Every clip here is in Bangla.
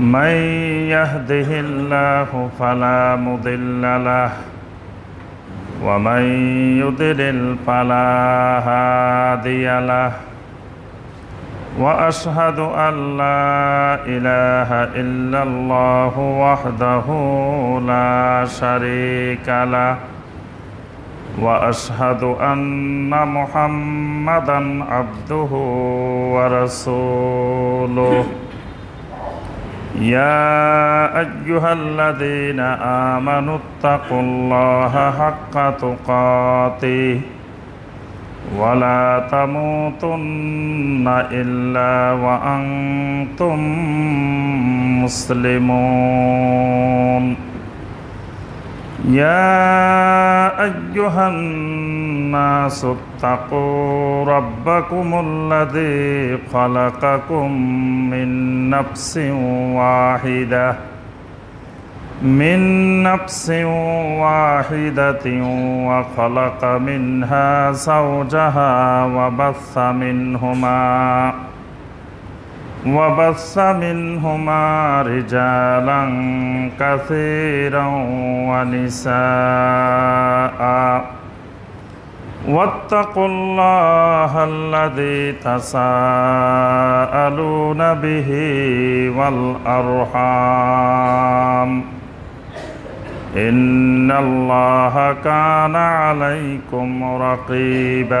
من يهده الله فلا مضل له ومن يضلل فلا هادي له واشهد ان لا اله الا الله وحده لا شريك له واشهد ان محمدا عبده ورسوله يا أيها الذين آمنوا اتقوا الله حق تقاته ولا تموتن إلا وأنتم مسلمون يا أيها الناس اتقوا ربكم الذي خلقكم من نفس واحدة من نفس واحدة وخلق منها زوجها وبث منهما وبص منهما رجالا كثيرا ونساء واتقوا الله الذي تساءلون به والأرحام إن الله كان عليكم رقيباً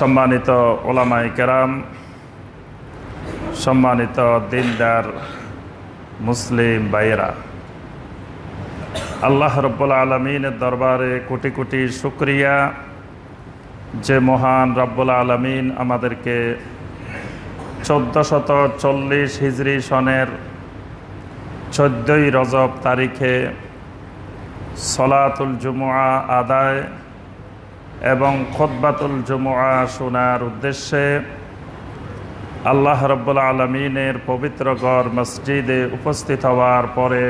সম্মানিত ওলামাই কেরাম সম্মানিত দিনদার মুসলিম বাইরা আল্লাহ রব্বুল আলমিনের দরবারে কোটি কোটি শুক্রিয়া যে মহান রব্বুল আলমিন আমাদেরকে চোদ্দশত চল্লিশ হিজরি সনের চোদ্দই রজব তারিখে সলাতুল জুমুয়া আদায় এবং খোদ্বাতুল জুমুয়া শোনার উদ্দেশ্যে আল্লাহ রব্বুল আলমিনের পবিত্র মসজিদে উপস্থিত হওয়ার পরে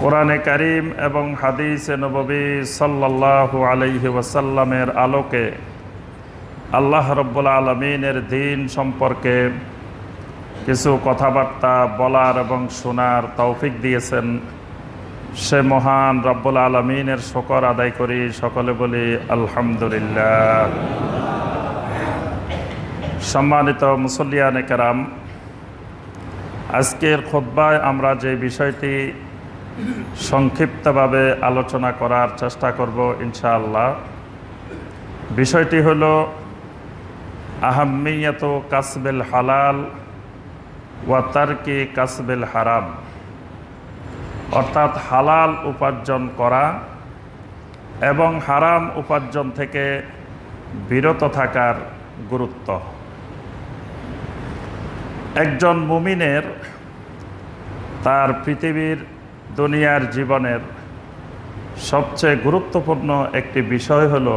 কোরআনে করিম এবং হাদিস নবী সাল্লাহ আলহি ওয়াসাল্লামের আলোকে আল্লাহ রব্বুল আলমিনের দিন সম্পর্কে কিছু কথাবার্তা বলার এবং শোনার তৌফিক দিয়েছেন সে মহান রব্বুল আলমিনের শকর আদায় করি সকলে বলি আলহামদুলিল্লাহ সম্মানিত মুসলিয়া কারাম আজকের খোদ্বায় আমরা যে বিষয়টি সংক্ষিপ্তভাবে আলোচনা করার চেষ্টা করব ইনশাআল্লাহ বিষয়টি হল আহমিয়ত কাসবেল হালাল ওয়া তার্কি কাসবেল হারাম অর্থাৎ হালাল উপার্জন করা এবং হারাম উপার্জন থেকে বিরত থাকার গুরুত্ব একজন মুমিনের তার পৃথিবীর দুনিয়ার জীবনের সবচেয়ে গুরুত্বপূর্ণ একটি বিষয় হল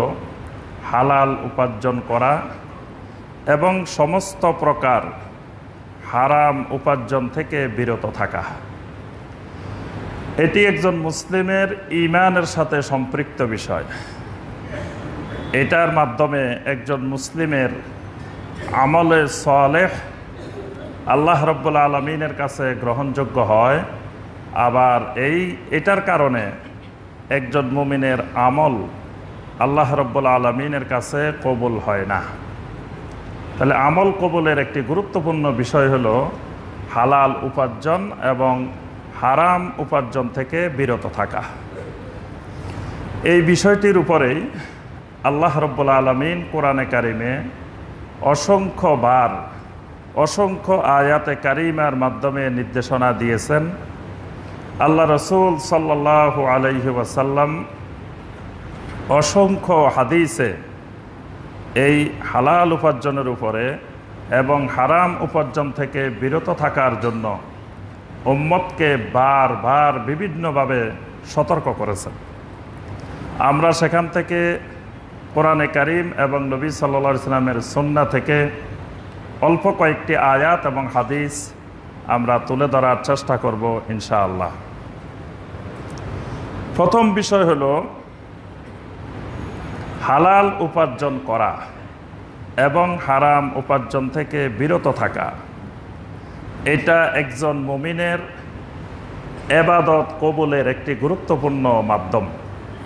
হালাল উপার্জন করা এবং সমস্ত প্রকার হারাম উপার্জন থেকে বিরত থাকা এটি একজন মুসলিমের ইমানের সাথে সম্পৃক্ত বিষয় এটার মাধ্যমে একজন মুসলিমের আমলে সলেহ আল্লাহ রব্বুল আলমিনের কাছে গ্রহণযোগ্য হয় আবার এই এটার কারণে একজন মুমিনের আমল আল্লাহ রব্বুল আলমিনের কাছে কবুল হয় না তাহলে আমল কবুলের একটি গুরুত্বপূর্ণ বিষয় হলো হালাল উপার্জন এবং হারাম উপার্জন থেকে বিরত থাকা এই বিষয়টির উপরেই আল্লাহ রব্বুল্লা আলমিন কোরআনে কারিমে অসংখ্যবার অসংখ্য আয়াতে কারিমার মাধ্যমে নির্দেশনা দিয়েছেন আল্লাহ রসুল সাল্লাহ আলহি ওয়াসাল্লাম অসংখ্য হাদিসে এই হালাল উপার্জনের উপরে এবং হারাম উপার্জন থেকে বিরত থাকার জন্য উম্মতকে বারবার বিভিন্নভাবে সতর্ক করেছেন আমরা সেখান থেকে কোরআনে কারিম এবং নবী সাল্লা ইসলামের সন্না থেকে অল্প কয়েকটি আয়াত এবং হাদিস আমরা তুলে ধরার চেষ্টা করব ইনশাআল্লাহ প্রথম বিষয় হল হালাল উপার্জন করা এবং হারাম উপার্জন থেকে বিরত থাকা এটা একজন মমিনের এবাদত কবলের একটি গুরুত্বপূর্ণ মাধ্যম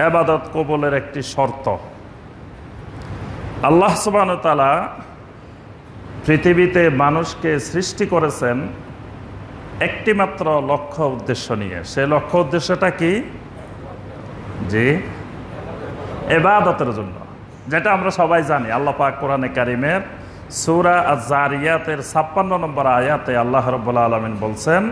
এবাদত কবলের একটি শর্ত আল্লাহ সুবাহতালা পৃথিবীতে মানুষকে সৃষ্টি করেছেন একটিমাত্র লক্ষ্য উদ্দেশ্য নিয়ে সে লক্ষ্য উদ্দেশ্যটা কি যে এবাদতের জন্য যেটা আমরা সবাই জানি আল্লাহ পাক কোরআনে কারিমের সুরা আজারিয়াতের ছাপ্পান্ন নম্বর আয়াতে আল্লাহ রব্বুল আলমিন বলছেন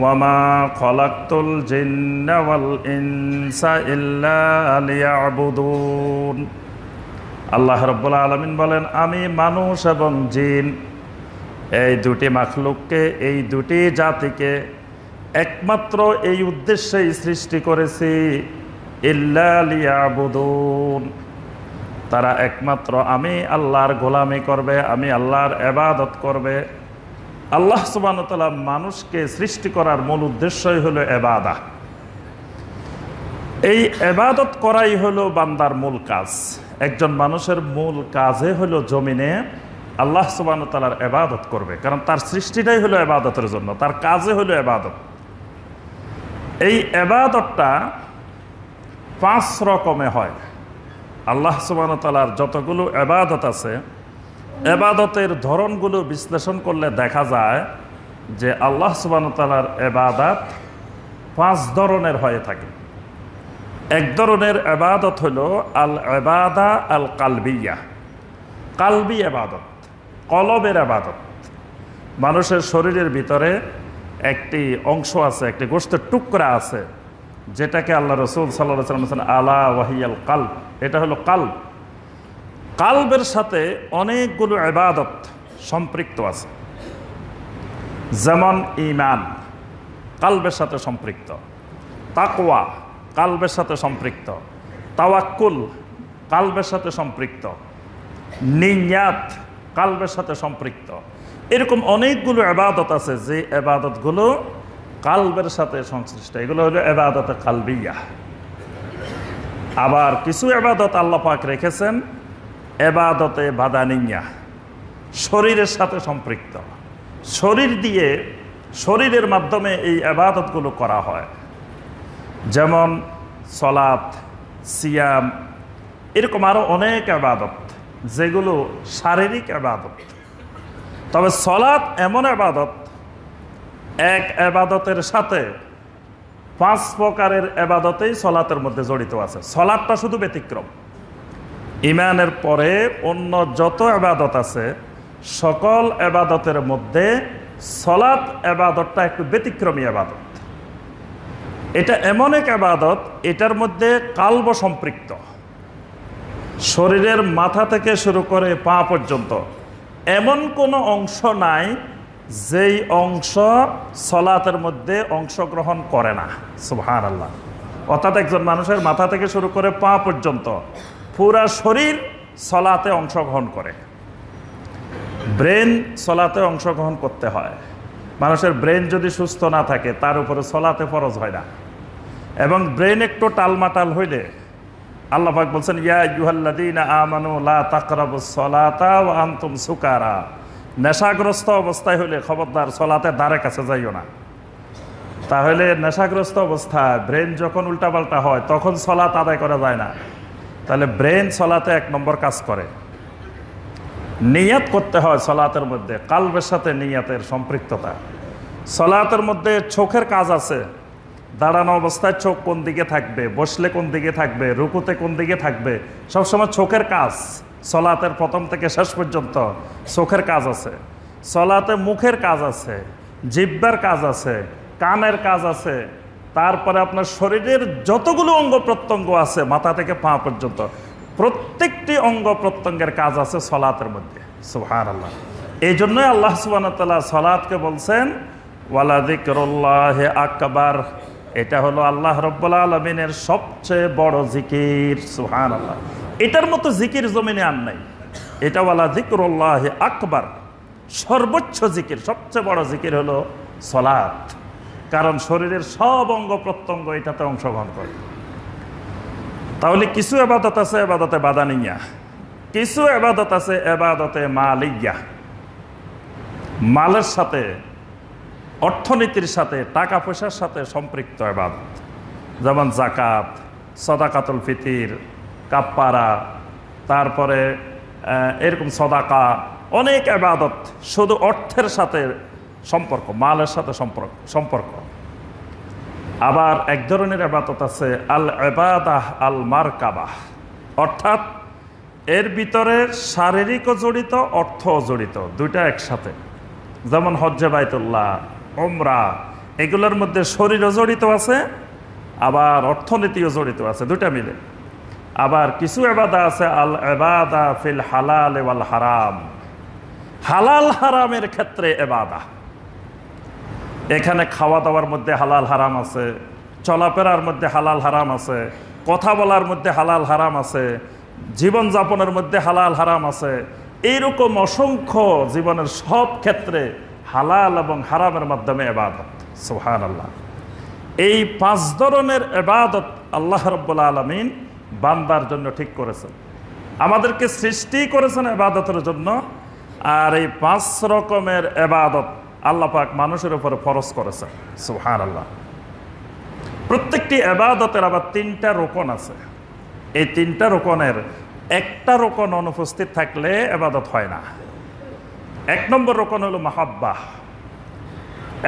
ওয়ামা খলাক্তুল জিন্নাওয়াল ইনসা ইল্লা আলিয়াবুদুন আল্লাহ রব্বুল আলমিন বলেন আমি মানুষ এবং জিন এই দুটি মাখলুককে এই দুটি জাতিকে একমাত্র এই উদ্দেশ্যেই সৃষ্টি করেছি ইল্লা আলিয়াবুদুন তারা একমাত্র আমি আল্লাহর গোলামি করবে আমি আল্লাহর এবাদত করবে আল্লাহ সুবান মানুষকে সৃষ্টি করার মূল উদ্দেশ্যই হলো এবাদা এই এবাদত করাই হলো বান্দার মূল কাজ একজন মানুষের মূল কাজে হলো জমিনে আল্লাহ সুবানতালার এবাদত করবে কারণ তার সৃষ্টিটাই হলো এবাদতের জন্য তার কাজে হলো এবাদত এই এবাদতটা পাঁচ রকমে হয় আল্লাহ তালার যতগুলো এবাদত আছে এবাদতের ধরনগুলো বিশ্লেষণ করলে দেখা যায় যে আল্লাহ তালার এবাদত পাঁচ ধরনের হয়ে থাকে এক ধরনের এবাদত হলো আল এবাদা আল কালবিয়া কালবি এবাদত কলবের আবাদত মানুষের শরীরের ভিতরে একটি অংশ আছে একটি গোষ্ঠের টুকরা আছে যেটাকে আল্লাহ রসুল সাল্লাহ সাল্লাম আলা ওয়াহিয়াল কাল এটা হলো কাল কালবের সাথে অনেকগুলো এবাদত সম্পৃক্ত আছে যেমন ইমান কালবের সাথে সম্পৃক্ত তাকোয়া কালবের সাথে সম্পৃক্ত তাওয়াক্কুল কালবের সাথে সম্পৃক্ত নিয়াত কালবের সাথে সম্পৃক্ত এরকম অনেকগুলো আবাদত আছে যে আবাদতগুলো কালবের সাথে সংশ্লিষ্ট এগুলো হলো এবাদতে কালবিয়া আবার কিছু এবাদত আল্লাপাক রেখেছেন এবাদতে বাদানিয়া শরীরের সাথে সম্পৃক্ত শরীর দিয়ে শরীরের মাধ্যমে এই আবাদতগুলো করা হয় যেমন সলাত সিয়াম এরকম আরও অনেক আবাদত যেগুলো শারীরিক আবাদত তবে সলাৎ এমন আবাদত এক আবাদতের সাথে পাঁচ প্রকারের আবাদতেই সলাতের মধ্যে জড়িত আছে সলাদটা শুধু ব্যতিক্রম ইমানের পরে অন্য যত আবাদত আছে সকল আবাদতের মধ্যে সলাৎ আবাদতটা একটু ব্যতিক্রমী আবাদত এটা এমন এক আবাদত এটার মধ্যে কালব সম্পৃক্ত শরীরের মাথা থেকে শুরু করে পা পর্যন্ত এমন কোনো অংশ নাই যেই অংশ সলাতের মধ্যে অংশগ্রহণ করে না সুহান আল্লাহ অর্থাৎ একজন মানুষের মাথা থেকে শুরু করে পা পর্যন্ত পুরা শরীর সলাতে অংশগ্রহণ করে ব্রেন সলাতে অংশগ্রহণ করতে হয় মানুষের ব্রেন যদি সুস্থ না থাকে তার উপরে সলাতে ফরজ হয় না এবং ব্রেন একটু টালমাটাল হইলে আল্লাহাক বলছেন ইয়া ইউহাল্লাদিন আমানু লা তাকরাবু সলাতা ও আন্তম সুকারা নেশাগ্রস্ত অবস্থায় হলে খবরদার সলাতে দ্বারে কাছে যাইও না তাহলে নেশাগ্রস্ত অবস্থায় ব্রেন যখন উল্টাপাল্টা হয় তখন সলাত আদায় করা যায় না তাহলে ব্রেন সলাতে এক নম্বর কাজ করে নিয়াত করতে হয় সলাতের মধ্যে কালবের সাথে নিয়াতের সম্পৃক্ততা সলাতের মধ্যে চোখের কাজ আছে দাঁড়ানো অবস্থায় চোখ কোন দিকে থাকবে বসলে কোন দিকে থাকবে রুকুতে কোন দিকে থাকবে সবসময় চোখের কাজ সলাতের প্রথম থেকে শেষ পর্যন্ত চোখের কাজ আছে সলাতে মুখের কাজ আছে জিব্বার কাজ আছে কানের কাজ আছে তারপরে আপনার শরীরের যতগুলো অঙ্গ প্রত্যঙ্গ আছে মাথা থেকে পা পর্যন্ত প্রত্যেকটি অঙ্গ প্রত্যঙ্গের কাজ আছে সলাতের মধ্যে সুহার আল্লাহ এই জন্যই আল্লাহ সুবাহ তাল্লাহ বলছেন বলছেন ওয়ালাদিকরুল্লাহ আকবর এটা হলো আল্লাহ রব্বুল্লা আলমিনের সবচেয়ে বড় জিকির সুহান আল্লাহ এটার মতো জিকির জমিনে আর নাই এটাওয়ালা জিকরুল্লাহ আকবর সর্বোচ্চ জিকির সবচেয়ে বড় জিকির হলো সলাদ কারণ শরীরের সব অঙ্গ প্রত্যঙ্গ এটাতে অংশগ্রহণ করে তাহলে কিছু এবাদত আছে এবাদতে বাদানিয়া কিছু এবাদত আছে এবাদতে মালিয়া মালের সাথে অর্থনীতির সাথে টাকা পয়সার সাথে সম্পৃক্ত এবাদ যেমন জাকাত সদাকাতুল ফিতির কাপ্পারা তারপরে এরকম সদাকা অনেক আবাদত শুধু অর্থের সাথে সম্পর্ক মালের সাথে সম্পর্ক সম্পর্ক আবার এক ধরনের আবাদত আছে আল এবাদাহ আল মারকাবাহ অর্থাৎ এর ভিতরে শারীরিকও জড়িত অর্থও জড়িত দুইটা একসাথে যেমন হজ্জে বাইতুল্লাহ ওমরা এগুলোর মধ্যে শরীরও জড়িত আছে আবার অর্থনীতিও জড়িত আছে দুটা মিলে আবার কিছু এবাদা আছে আল এবাদা ফিল হালাল এওয়াল হারাম হালাল হারামের ক্ষেত্রে এবাদা এখানে খাওয়া দাওয়ার মধ্যে হালাল হারাম আছে চলাফেরার মধ্যে হালাল হারাম আছে কথা বলার মধ্যে হালাল হারাম আছে জীবনযাপনের মধ্যে হালাল হারাম আছে এইরকম অসংখ্য জীবনের সব ক্ষেত্রে হালাল এবং হারামের মাধ্যমে এবাদত সোহান আল্লাহ এই পাঁচ ধরনের এবাদত আল্লাহ রব্বুল আলমিন বান্দার জন্য ঠিক করেছেন আমাদেরকে সৃষ্টি করেছেন এবাদতের জন্য আর এই পাঁচ রকমের এবাদত আল্লাহ পাক মানুষের উপরে ফরস করেছেন সুহান আল্লাহ প্রত্যেকটি এবাদতের আবার তিনটা রোকন আছে এই তিনটা রোকনের একটা রোকন অনুপস্থিত থাকলে এবাদত হয় না এক নম্বর রোকন হলো মহাব্বাহ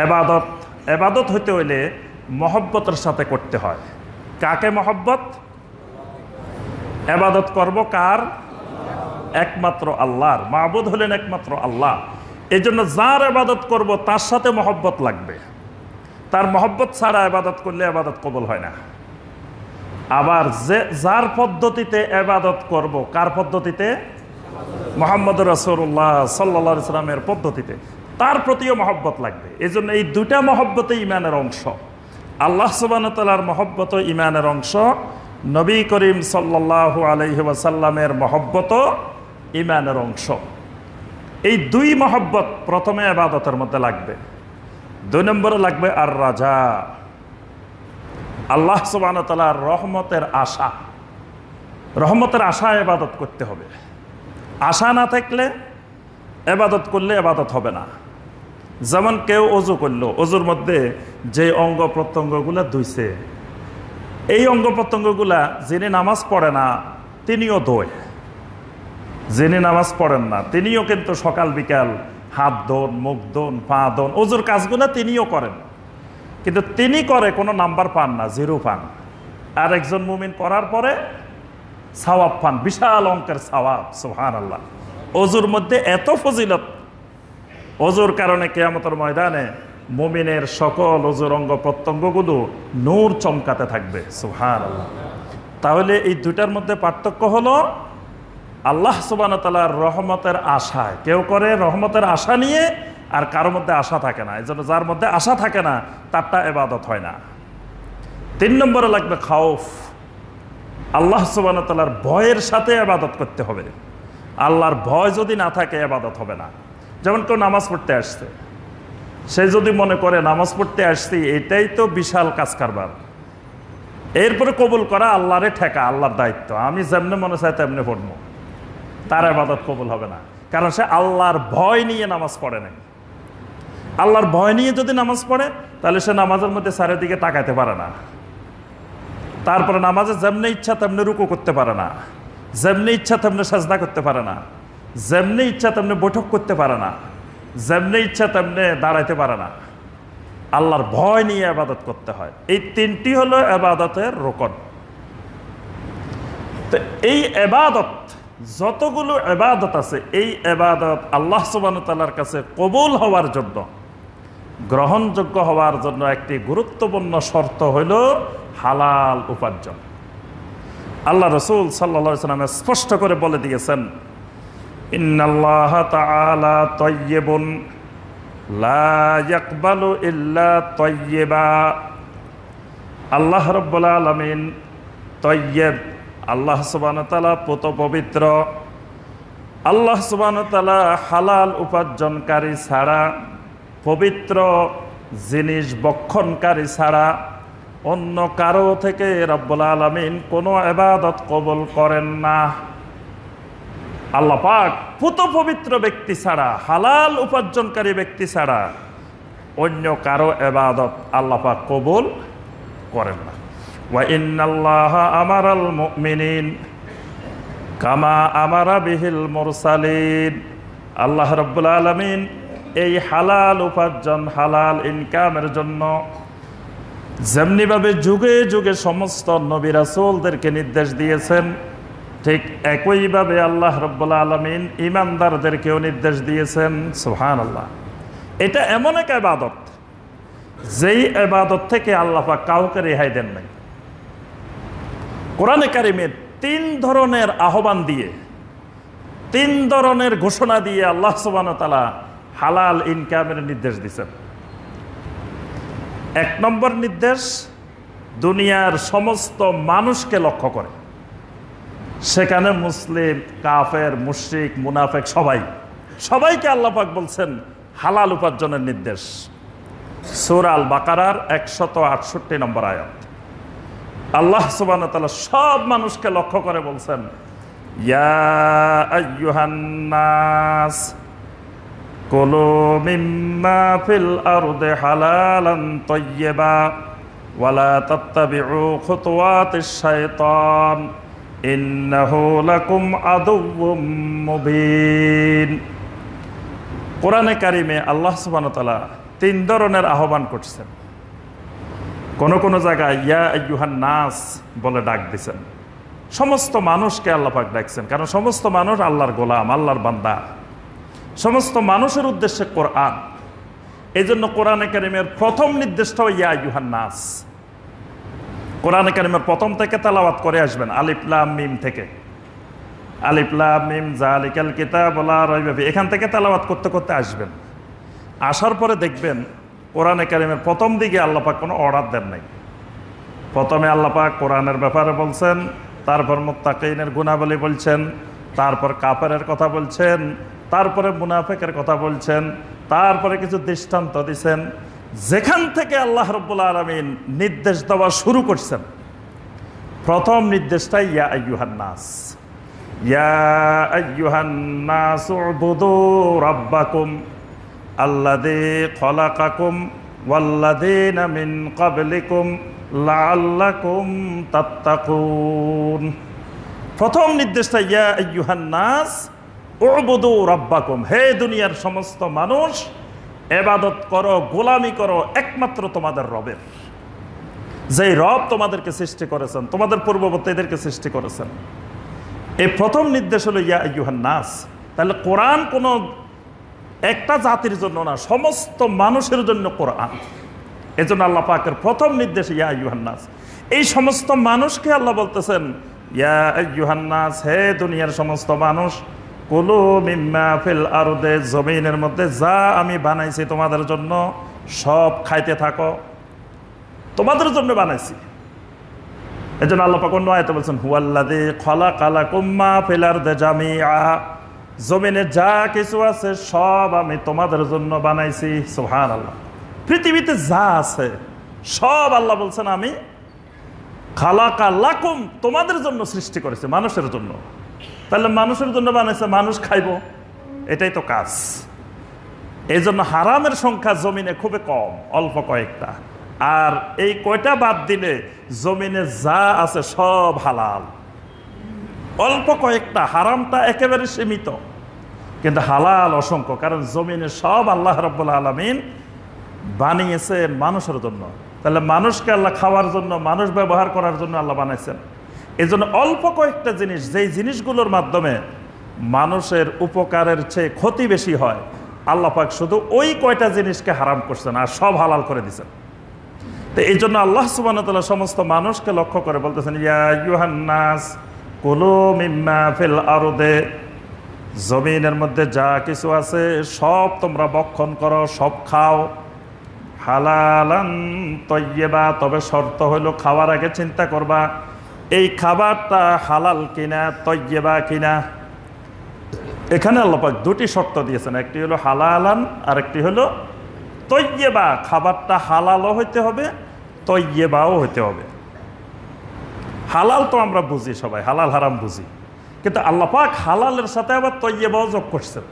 এবাদত এবাদত হইতে হইলে মহব্বতের সাথে করতে হয় কাকে মহব্বত এবাদত করব কার একমাত্র আল্লাহর মাহবুদ হলেন একমাত্র আল্লাহ এই জন্য যার আবাদত করব তার সাথে মহব্বত লাগবে তার মহব্বত ছাড়া আবাদত করলে আবাদত কবল হয় না আবার যে যার পদ্ধতিতে আবাদত করব কার পদ্ধতিতে মোহাম্মদ রসুল্লাহ সাল্লা ইসলামের পদ্ধতিতে তার প্রতিও মহব্বত লাগবে এই জন্য এই দুটা মহব্বতে ইমানের অংশ আল্লাহ তাল্লাহার মহব্বত ইমানের অংশ নবী করিম সাল্লাহ আলহি ওয়াসাল্লামের মহব্বত ইমানের অংশ এই দুই মহব্বত প্রথমে আবাদতের মধ্যে লাগবে দুই নম্বরে লাগবে আর রাজা আল্লাহ তাল্লাহার রহমতের আশা রহমতের আশা আবাদত করতে হবে আশা না থাকলে এবাদত করলে এবাদত হবে না যেমন কেউ অজু করলো অজুর মধ্যে যে অঙ্গ প্রত্যঙ্গগুলো ধুইছে এই অঙ্গ প্রত্যঙ্গগুলা যিনি নামাজ পড়ে না তিনিও ধোয় যিনি নামাজ পড়েন না তিনিও কিন্তু সকাল বিকাল হাত দোন মুখ ধোন পা ধোন অজুর কাজগুলো তিনিও করেন কিন্তু তিনি করে কোনো নাম্বার পান না জিরো পান আর একজন মুমিন করার পরে সাওয়াব পান বিশাল অঙ্কের সাওয়াব সোহান আল্লাহ অজুর মধ্যে এত ফজিলত অজুর কারণে কেয়ামতের ময়দানে মুমিনের সকল অজুর অঙ্গ প্রত্যঙ্গগুলো নূর চমকাতে থাকবে সোহান আল্লাহ তাহলে এই দুটার মধ্যে পার্থক্য হলো আল্লাহ সুবান তালার রহমতের আশায় কেউ করে রহমতের আশা নিয়ে আর কারোর মধ্যে আশা থাকে না এই জন্য যার মধ্যে আশা থাকে না তারটা এবাদত হয় না তিন নম্বরে লাগবে খাওফ আল্লাহ সুবাহতালার ভয়ের সাথে আবাদত করতে হবে আল্লাহর ভয় যদি না থাকে আবাদত হবে না যেমন কেউ নামাজ পড়তে আসছে সে যদি মনে করে নামাজ পড়তে আসছি এটাই তো বিশাল কাজ কারবার এরপরে কবুল করা আল্লাহরে ঠেকা আল্লাহর দায়িত্ব আমি যেমনে মনে চাই তেমনি পড়বো তার আবাদত কবুল হবে না কারণ সে আল্লাহর ভয় নিয়ে নামাজ পড়ে নাই আল্লাহর ভয় নিয়ে যদি নামাজ পড়ে তাহলে সে নামাজের মধ্যে চারিদিকে তাকাতে পারে না তারপরে নামাজে যেমনি ইচ্ছা তেমনি রুকু করতে পারে না যেমনি ইচ্ছা তেমনি সাজনা করতে পারে না যেমনি ইচ্ছা তেমনি বৈঠক করতে পারে না যেমনি ইচ্ছা তেমনি দাঁড়াইতে পারে না আল্লাহর ভয় নিয়ে আবাদত করতে হয় এই তিনটি হলো আবাদতের রোকন তো এই আবাদত যতগুলো এবাদত আছে এই এবাদত আল্লাহ সুবাহর কাছে কবুল হওয়ার জন্য গ্রহণযোগ্য হওয়ার জন্য একটি গুরুত্বপূর্ণ শর্ত হইল হালাল উপার্জন আল্লাহ রসুল সাল্লা স্পষ্ট করে বলে দিয়েছেন ইন্নাল্লাহ আল্লাহ রব্বুল আলমিন তৈয়েব আল্লাহ সুবান পুত পবিত্র আল্লাহ সুবান হালাল উপার্জনকারী ছাড়া পবিত্র জিনিস বক্ষণকারী ছাড়া অন্য কারো থেকে রব্বুল আলমিন কোনো এবাদত কবল করেন না আল্লাহ পাক পুত পবিত্র ব্যক্তি ছাড়া হালাল উপার্জনকারী ব্যক্তি ছাড়া অন্য কারো এবাদত আল্লাহ পাক কবুল করেন না আমার আল মিনিন কামা আল্লাহ রবুল আলমিন এই হালাল উপার্জন হালাল ইনকামের জন্য যেমনিভাবে যুগে যুগে সমস্ত নবী রাসুলদেরকে নির্দেশ দিয়েছেন ঠিক একইভাবে আল্লাহ রব্বুল্লা আলমিন ইমানদারদেরকেও নির্দেশ দিয়েছেন সুহান আল্লাহ এটা এমন এক আবাদত যেই আবাদত থেকে আল্লাহা কাউকে রেহাই দেন নাই কোরআনে কারিমে তিন ধরনের আহ্বান দিয়ে তিন ধরনের ঘোষণা দিয়ে আল্লাহ সুবান তালা হালাল ইনকামের নির্দেশ দিয়েছেন এক নম্বর নির্দেশ দুনিয়ার সমস্ত মানুষকে লক্ষ্য করে সেখানে মুসলিম কাফের মুশ্রিক মুনাফেক সবাই সবাইকে আল্লাপাক বলছেন হালাল উপার্জনের নির্দেশ সুরাল বাকারার একশত আটষট্টি নম্বর আয়াত আল্লাহ সুবান সব মানুষকে লক্ষ্য করে বলছেন ইয়া كلوا مما في الأرض حلالا طيبا ولا تتبعوا خطوات الشيطان إنه لكم عدو مبين কোরআনে কারিমে আল্লাহ সুবাহতালা তিন ধরনের আহ্বান করছেন কোন কোন জায়গায় ইয়া ইউহান নাস বলে ডাক দিছেন সমস্ত মানুষকে আল্লাপাক ডাকছেন কারণ সমস্ত মানুষ আল্লাহর গোলাম আল্লাহর বান্দা সমস্ত মানুষের উদ্দেশ্যে কোরআন এই জন্য কোরআন একাডেমির প্রথম নির্দেশটা ইয়া নাস কোরআন একাডেমির প্রথম থেকে তালাবাত করে আসবেন আলিফলাম মিম থেকে আলিফলাম মিম জালিকাল কিতাবলা রইভাবি এখান থেকে তালাবাত করতে করতে আসবেন আসার পরে দেখবেন কোরআন একাডেমির প্রথম দিকে আল্লাপাক কোনো অর্ডার দেন নাই প্রথমে আল্লাপাক কোরআনের ব্যাপারে বলছেন তারপর মোত্তাকিনের গুণাবলী বলছেন তারপর কাপেরের কথা বলছেন তারপরে মুনাফেকের কথা বলছেন তারপরে কিছু দৃষ্টান্ত দিচ্ছেন যেখান থেকে আল্লাহ রব্বুল আলমিন নির্দেশ দেওয়া শুরু করছেন প্রথম নির্দেশটা ইয়া আইয়ুহান্নাস প্রথম নির্দেশটা ইয়া ইউহান্নাস ওবুদু রব্বাকুম হে দুনিয়ার সমস্ত মানুষ এবাদত করো গোলামি করো একমাত্র তোমাদের রবের যেই রব তোমাদেরকে সৃষ্টি করেছেন তোমাদের পূর্ববর্তীদেরকে সৃষ্টি করেছেন এই প্রথম নির্দেশ হলো ইয়া ইউহান নাস তাহলে কোরআন কোনো একটা জাতির জন্য না সমস্ত মানুষের জন্য কোরআন জন্য আল্লাহ পাকের প্রথম নির্দেশ ইয়া ইউহান্নাস এই সমস্ত মানুষকে আল্লাহ বলতেছেন ইয়া ইউহান্নাস হে দুনিয়ার সমস্ত মানুষ কুলু মিম্মা ফিল আরদে জমিনের মধ্যে যা আমি বানাইছি তোমাদের জন্য সব খাইতে থাকো তোমাদের জন্য বানাইছি এই জন্য আল্লাপাক অন্য আয়তে বলছেন হুয়াল্লাদি খলা কালা কুম্মা ফিলার দে আহ জমিনে যা কিছু আছে সব আমি তোমাদের জন্য বানাইছি সোহান আল্লাহ পৃথিবীতে যা আছে সব আল্লাহ বলছেন আমি খালাকা লাকুম তোমাদের জন্য সৃষ্টি করেছে মানুষের জন্য তাহলে মানুষের জন্য বানাইছে মানুষ খাইব এটাই তো কাজ এই জন্য হারামের সংখ্যা জমিনে খুবই কম অল্প কয়েকটা আর এই কয়টা বাদ দিলে জমিনে যা আছে সব হালাল অল্প কয়েকটা হারামটা একেবারে সীমিত কিন্তু হালাল অসংখ্য কারণ জমিনে সব আল্লাহ রব্বুল আলমিন বানিয়েছেন মানুষের জন্য তাহলে মানুষকে আল্লাহ খাওয়ার জন্য মানুষ ব্যবহার করার জন্য আল্লাহ বানাইছেন এজন্য অল্প কয়েকটা জিনিস যেই জিনিসগুলোর মাধ্যমে মানুষের উপকারের চেয়ে ক্ষতি বেশি হয় আল্লাপাক শুধু ওই কয়টা জিনিসকে হারাম করছেন আর সব হালাল করে দিচ্ছেন তো এই জন্য আল্লাহ সুবান সমস্ত মানুষকে লক্ষ্য করে বলতেছেন ইয়াহান্নাস কুলো মিম্মা ফিল আরদে জমিনের মধ্যে যা কিছু আছে সব তোমরা বক্ষণ করো সব খাও হালালান তৈবা তবে শর্ত হইল খাওয়ার আগে চিন্তা করবা এই খাবারটা হালাল কিনা তৈবা কিনা এখানে আল্লাপাক দুটি শর্ত দিয়েছেন একটি হলো হালালান আরেকটি হলো তৈবা খাবারটা হালালও হইতে হবে তৈবাও হইতে হবে হালাল তো আমরা বুঝি সবাই হালাল হারাম বুঝি কিন্তু আল্লাপাক হালালের সাথে আবার তৈবাও যোগ করছেন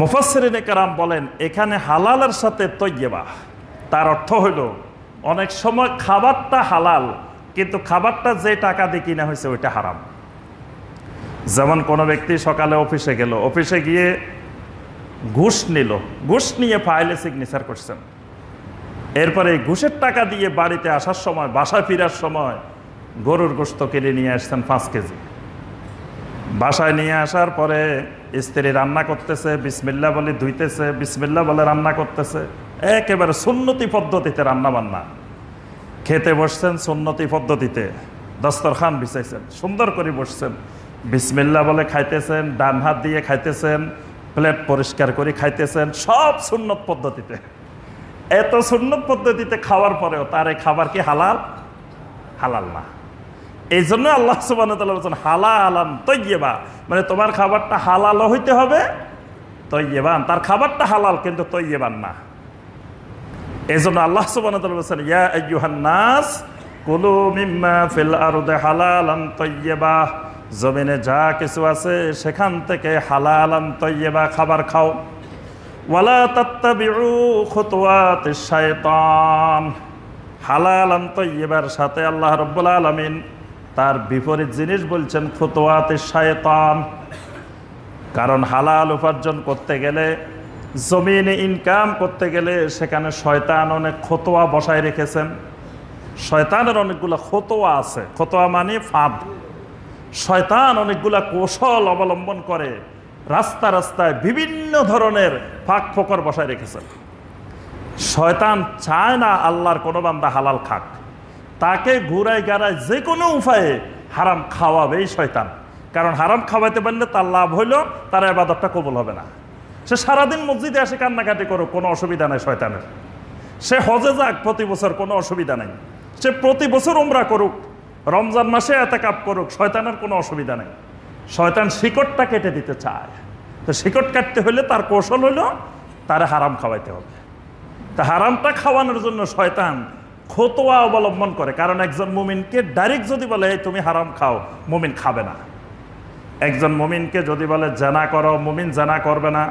মুফাসরিনে কারাম বলেন এখানে হালালের সাথে তৈবা তার অর্থ হইল অনেক সময় খাবারটা হালাল কিন্তু খাবারটা যে টাকা দিয়ে কিনা হয়েছে ওইটা হারাম যেমন কোনো ব্যক্তি সকালে অফিসে গেল অফিসে গিয়ে ঘুষ নিল ঘুষ নিয়ে ফাইলে সিগনেচার করছেন এরপরে ঘুষের টাকা দিয়ে বাড়িতে আসার সময় বাসা ফিরার সময় গরুর গোস্ত কিনে নিয়ে আসছেন পাঁচ কেজি বাসায় নিয়ে আসার পরে স্ত্রী রান্না করতেছে বিসমিল্লা বলে ধুইতেছে বিসমিল্লা বলে রান্না করতেছে একেবারে সুন্নতি পদ্ধতিতে রান্না বান্না খেতে বসছেন সুন্নতি পদ্ধতিতে দস্তরখান বিছাইছেন সুন্দর করে বসছেন বিসমিল্লা বলে খাইতেছেন ডান হাত দিয়ে খাইতেছেন প্লেট পরিষ্কার করে খাইতেছেন সব সুন্নত পদ্ধতিতে এত সুন্নত পদ্ধতিতে খাওয়ার পরেও তার এই খাবার কি হালাল হালাল না এই জন্য আল্লাহ সুবান বলছেন হালা আলাম তৈবা মানে তোমার খাবারটা হালালও হইতে হবে তৈবান তার খাবারটা হালাল কিন্তু তৈবান না এই জন্য আল্লাহ সুবান ইয়া ফিল জমিনে যা কিছু আছে সেখান থেকে হালাল তৈবা খাবার খাও ওয়ালা সাথে আল্লাহ রব্বুল আলামিন তার বিপরীত জিনিস বলছেন খুতুয়াত কারণ হালাল উপার্জন করতে গেলে জমিনে ইনকাম করতে গেলে সেখানে শয়তান অনেক খতোয়া বসায় রেখেছেন শয়তানের অনেকগুলো খতোয়া আছে খতোয়া মানে ফাঁদ শয়তান অনেকগুলা কৌশল অবলম্বন করে রাস্তা রাস্তায় বিভিন্ন ধরনের ফাঁক ফোকর বসায় রেখেছেন শয়তান চায় না আল্লাহর কোনো বান্দা হালাল খাক তাকে ঘুরায় গাড়ায় যে কোনো উপায়ে হারাম খাওয়াবেই শয়তান কারণ হারাম খাওয়াইতে পারলে তার লাভ হইল তার আবাদতটা কবল হবে না সে সারাদিন মসজিদে এসে কান্নাকাটি করো কোনো অসুবিধা নাই শয়তানের সে হজে যাক প্রতি বছর কোনো অসুবিধা নাই সে প্রতি বছর ওমরা করুক রমজান মাসে কাপ করুক শয়তানের কোনো অসুবিধা নাই শয়তান শিকটটা কেটে দিতে চায় তো শিকট কাটতে হলে তার কৌশল হলো তার হারাম খাওয়াইতে হবে তা হারামটা খাওয়ানোর জন্য শয়তান খোতোয়া অবলম্বন করে কারণ একজন মুমিনকে ডাইরেক্ট যদি বলে তুমি হারাম খাও মুমিন খাবে না একজন মুমিনকে যদি বলে জানা করো মুমিন জানা করবে না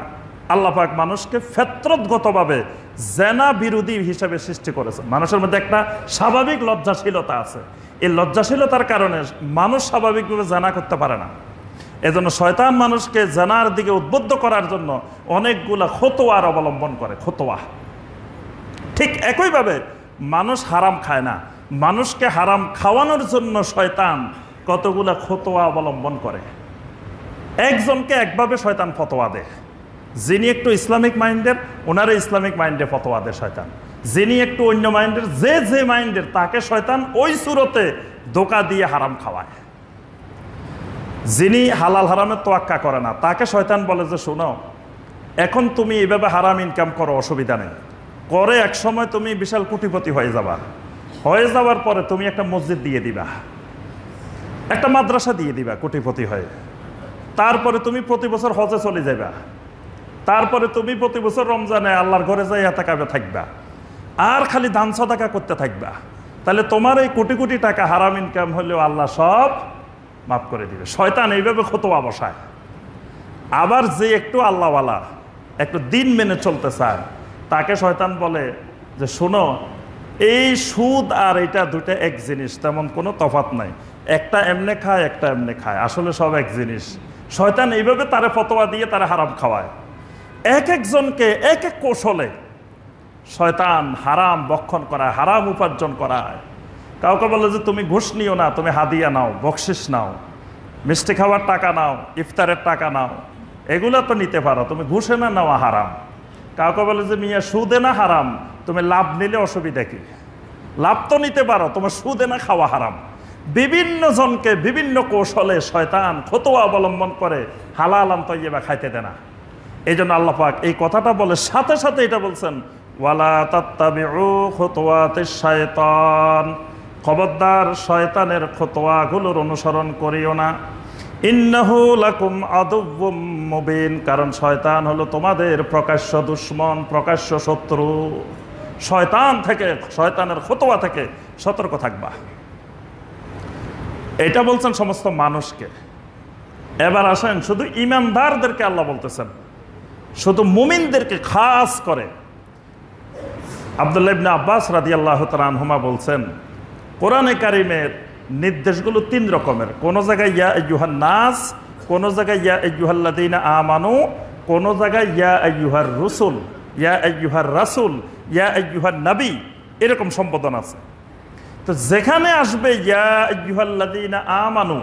আল্লাপাক মানুষকে ফেতরতগতভাবে জেনা বিরোধী হিসাবে সৃষ্টি করেছে মানুষের মধ্যে একটা স্বাভাবিক লজ্জাশীলতা আছে এই লজ্জাশীলতার কারণে মানুষ স্বাভাবিকভাবে জানা করতে পারে না এজন্য শয়তান মানুষকে জানার দিকে উদ্বুদ্ধ করার জন্য অনেকগুলা খতোয়ার অবলম্বন করে খতোয়া ঠিক একইভাবে মানুষ হারাম খায় না মানুষকে হারাম খাওয়ানোর জন্য শয়তান কতগুলা খতোয়া অবলম্বন করে একজনকে একভাবে শয়তান ফতোয়া দেয় যিনি একটু ইসলামিক মাইন্ডের ওনারে ইসলামিক মাইন্ডে ফতোয়া দেয় শয়তান যিনি একটু অন্য মাইন্ডের যে যে মাইন্ডের তাকে শয়তান ওই সুরতে দোকা দিয়ে হারাম খাওয়ায় যিনি হালাল হারামের তোয়াক্কা করে না তাকে শয়তান বলে যে শোনো এখন তুমি এভাবে হারাম ইনকাম করো অসুবিধা নেই করে এক সময় তুমি বিশাল কুটিপতি হয়ে যাবা হয়ে যাওয়ার পরে তুমি একটা মসজিদ দিয়ে দিবা একটা মাদ্রাসা দিয়ে দিবা কুটিপতি হয়ে তারপরে তুমি প্রতি বছর হজে চলে যাবা তারপরে তুমি প্রতি বছর রমজানে আল্লাহর ঘরে যাইয়া তাকাবে থাকবা আর খালি ধান সদাকা করতে থাকবা তাহলে তোমার এই কোটি কোটি টাকা হারাম ইনকাম হলেও আল্লাহ সব মাফ করে দিবে শয়তান এইভাবে খতোয়া বসায় আবার যে একটু আল্লাহওয়ালা একটু দিন মেনে চলতে চায় তাকে শয়তান বলে যে শোনো এই সুদ আর এটা দুটা এক জিনিস তেমন কোনো তফাত নাই একটা এমনে খায় একটা এমনে খায় আসলে সব এক জিনিস শয়তান এইভাবে তারা ফতোয়া দিয়ে তারা হারাম খাওয়ায় এক একজনকে এক এক কৌশলে শয়তান হারাম বক্ষণ করায় হারাম উপার্জন করায় কাউকে বলে যে তুমি ঘুষ নিও না তুমি হাদিয়া নাও বকশিস নাও মিষ্টি খাওয়ার টাকা নাও ইফতারের টাকা নাও এগুলো তো নিতে পারো তুমি ঘুষে না নেওয়া হারাম কাউকে বলে যে মিয়া সুদে না হারাম তুমি লাভ নিলে অসুবিধা কি লাভ তো নিতে পারো তোমার সুদে না খাওয়া হারাম বিভিন্ন জনকে বিভিন্ন কৌশলে শয়তান খতোয়া অবলম্বন করে হালাল আন্তইয়ে বা খাইতে দেয় না এই জন্য আল্লাহ পাক এই কথাটা বলে সাথে সাথে এটা বলছেন ওয়ালা তাত্তাবি খতোয়াতে শয়তান খবরদার শয়তানের খোতোয়াগুলোর অনুসরণ করিও না ইন্নাহু আদব্যম মুবিন কারণ শয়তান হলো তোমাদের প্রকাশ্য দুশ্মন প্রকাশ্য শত্রু শয়তান থেকে শয়তানের খোতোয়া থেকে সতর্ক থাকবা এটা বলছেন সমস্ত মানুষকে এবার আসেন শুধু ইমানদারদেরকে আল্লাহ বলতেছেন শুধু মুমিনদেরকে খাস করে আবদুল্লাহ আব্বাস রাদি আল্লাহ তালহমা বলছেন কোরআনে কারিমের নির্দেশগুলো তিন রকমের কোনো জায়গায় ইয়া ইয়ুহান নাস কোন জায়গায় ইয়া ইয়ুহাল্লাদিনা আমানু কোন জায়গায় ইয়া ইয়ুহার রসুল ইয়া ইয়ুহার রাসুল ইয়া ইয়ুহার নাবি এরকম সম্বোধন আছে তো যেখানে আসবে ইয়া ইয়ুহাল্লাদিনা আমানু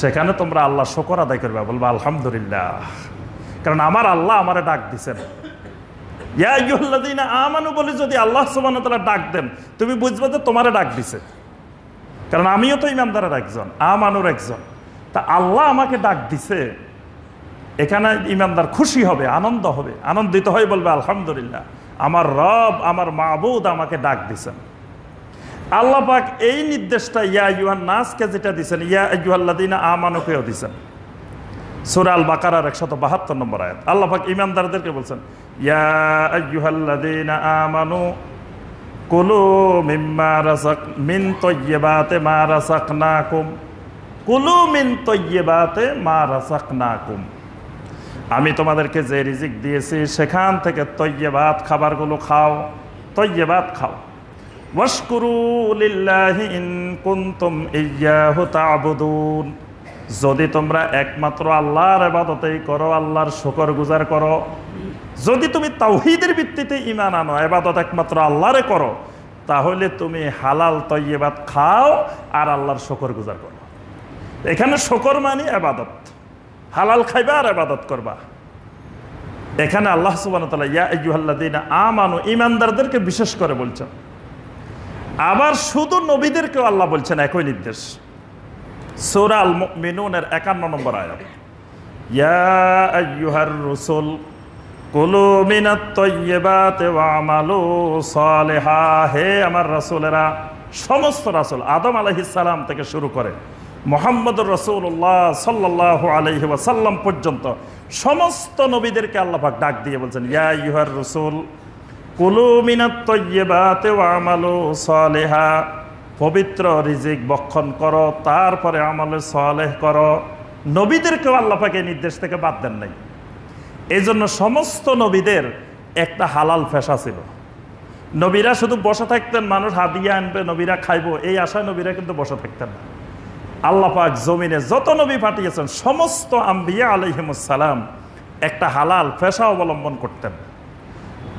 সেখানে তোমরা আল্লাহ শকর আদায় করবে বলবা আলহামদুলিল্লাহ কারণ আমার আল্লাহ আমারে ডাক দিছেন ইয়াহ্লাদিনা আমানু বলে যদি আল্লাহ সুবাহতালা ডাক দেন তুমি বুঝবে যে তোমারে ডাক দিছে কারণ আমিও তো ইমানদারের একজন আমানুর একজন তা আল্লাহ আমাকে ডাক দিছে এখানে ইমানদার খুশি হবে আনন্দ হবে আনন্দিত হয়ে বলবে আলহামদুলিল্লাহ আমার রব আমার মাবুদ আমাকে ডাক দিছেন আল্লাহ পাক এই নির্দেশটা ইয়া ইউহান নাসকে যেটা দিছেন ইয়া ইউহাল্লাদিনা আমানুকেও দিছেন সুরাল বাকারার একশত বাহাত্তর নম্বর আয়াত আল্লাহ পাক ইমানদারদেরকে বলছেন ইয়া আমানু কুলু মিম্মা মিন তৈবাতে মা রাসাক না কুম কুলু মিন তৈবাতে মা রাসাক না কুম আমি তোমাদেরকে যে রিজিক দিয়েছি সেখান থেকে তৈবাত খাবারগুলো খাও তৈবাত খাও ওয়াশকুরু লিল্লাহি ইন কুনতুম ইয়াহু তা'বুদুন যদি তোমরা একমাত্র আল্লাহর এবাদতেই করো আল্লাহর শকর গুজার করো যদি তুমি তাওহিদের ভিত্তিতে ইমান আনো এবাদত একমাত্র আল্লাহরে করো তাহলে তুমি হালাল তৈবাদ খাও আর আল্লাহর শকর গুজার করো এখানে শকর মানে আবাদত হালাল খাইবা আর আবাদত করবা এখানে আল্লাহ সুবান ইয়া আমানু ইমানদারদেরকে বিশেষ করে বলছেন আবার শুধু নবীদেরকেও আল্লাহ বলছেন একই নির্দেশ সুরাল মিনুনের একান্ন নম্বর আয়াত ইয়াহার রসুল কুলু মিনাত্তবাতে আমালু সালেহা হে আমার রাসুলেরা সমস্ত রাসুল আদম সালাম থেকে শুরু করে মোহাম্মদ রসুল্লাহ সাল্লাহ আলহি ওয়াসাল্লাম পর্যন্ত সমস্ত নবীদেরকে আল্লাহাক ডাক দিয়ে বলছেন ইয়া ইউহার রসুল কুলু মিনাত্তবাতে আমালু সালেহা পবিত্র রিজিক বক্ষণ করো তারপরে আমলে সলেহ করো নবীদেরকেও আল্লাপাকে নির্দেশ থেকে বাদ দেন নাই এই জন্য সমস্ত নবীদের একটা হালাল ফেসা ছিল নবীরা শুধু বসে থাকতেন মানুষ হাদিয়া আনবে নবীরা খাইব এই আশায় নবীরা কিন্তু বসে থাকতেন না আল্লাহ জমিনে যত নবী পাঠিয়েছেন সমস্ত আম্বিয়া আলহিমসালাম একটা হালাল ফেসা অবলম্বন করতেন